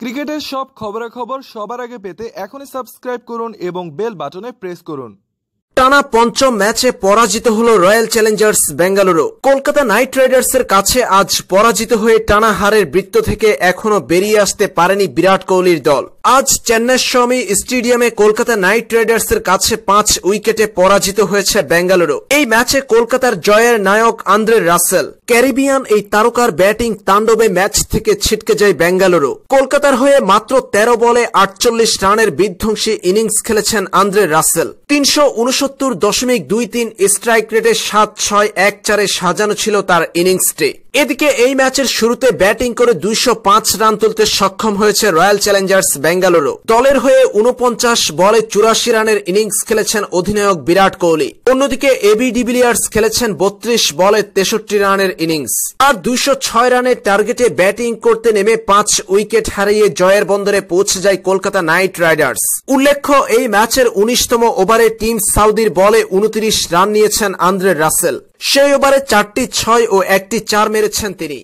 ক্রিকেটের সব খবরাখবর সবার আগে পেতে এখনই সাবস্ক্রাইব করুন এবং বেল বাটনে প্রেস করুন টানা পঞ্চম ম্যাচে পরাজিত হল Royal Challengers Bengaluru Kolkata Knight রাইডার্সের কাছে আজ পরাজিত হয়ে টানা হারের বৃত্ত থেকে এখনও বেরিয়ে আসতে পারেনি বিরাট কোহলির দল আজ চেন্নাইস্বামী স্টেডিয়ামে কলকাতা নাইট রাইডার্সের কাছে পাঁচ উইকেটে পরাজিত হয়েছে বেঙ্গালুরু এই ম্যাচে কলকাতার জয়ের নায়ক আন্দ্রে রাসেল ক্যারিবিয়ান এই তারকার ব্যাটিং তাণ্ডবে ম্যাচ থেকে ছিটকে যায় বেঙ্গালুরু কলকাতার হয়ে মাত্র ১৩ বলে আটচল্লিশ রানের বিধ্বংসী ইনিংস খেলেছেন আন্দ্রে রাসেল তিনশো উনসত্তর দশমিক দুই তিন স্ট্রাইক রেটে সাত ছয় এক চারে সাজানো ছিল তার ইনিংসটি এদিকে এই ম্যাচের শুরুতে ব্যাটিং করে দুইশো রান তুলতে সক্ষম হয়েছে রয়্যাল চ্যালেঞ্জার্স বেঙ্গালুরু দলের হয়ে উনপঞ্চাশ বলে চুরাশি রানের ইনিংস খেলেছেন অধিনায়ক বিরাট কোহলি অন্যদিকে এবি ডিভিলিয়ার্স খেলেছেন বত্রিশ বলে তেষট্টি রানের ইনিংস আর দুইশো ছয় রানের টার্গেটে ব্যাটিং করতে নেমে পাঁচ উইকেট হারিয়ে জয়ের বন্দরে পৌঁছে যায় কলকাতা নাইট রাইডার্স উল্লেখ্য এই ম্যাচের উনিশতম ওভারে টিম সাউদির বলে উনত্রিশ রান নিয়েছেন আন্দ্রে রাসেল সেই ওভারে চারটি ছয় ও একটি চার মেরেছেন তিনি